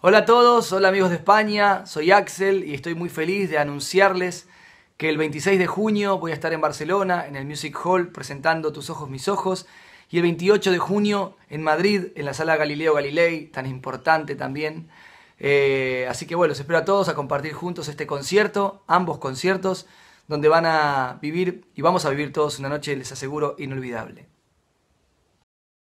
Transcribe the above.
Hola a todos, hola amigos de España, soy Axel y estoy muy feliz de anunciarles que el 26 de junio voy a estar en Barcelona, en el Music Hall, presentando Tus Ojos, Mis Ojos, y el 28 de junio en Madrid, en la sala Galileo Galilei, tan importante también. Eh, así que bueno, los espero a todos a compartir juntos este concierto, ambos conciertos, donde van a vivir y vamos a vivir todos una noche, les aseguro, inolvidable.